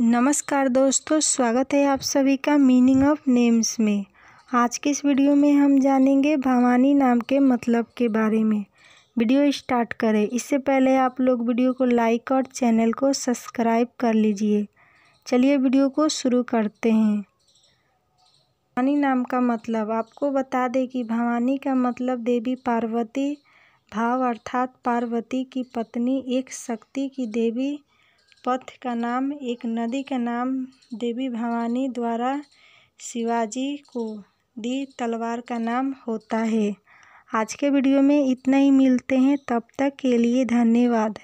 नमस्कार दोस्तों स्वागत है आप सभी का मीनिंग ऑफ नेम्स में आज के इस वीडियो में हम जानेंगे भवानी नाम के मतलब के बारे में वीडियो स्टार्ट करें इससे पहले आप लोग वीडियो को लाइक और चैनल को सब्सक्राइब कर लीजिए चलिए वीडियो को शुरू करते हैं भवानी नाम का मतलब आपको बता दें कि भवानी का मतलब देवी पार्वती भाव अर्थात पार्वती की पत्नी एक शक्ति की देवी पथ का नाम एक नदी का नाम देवी भवानी द्वारा शिवाजी को दी तलवार का नाम होता है आज के वीडियो में इतना ही मिलते हैं तब तक के लिए धन्यवाद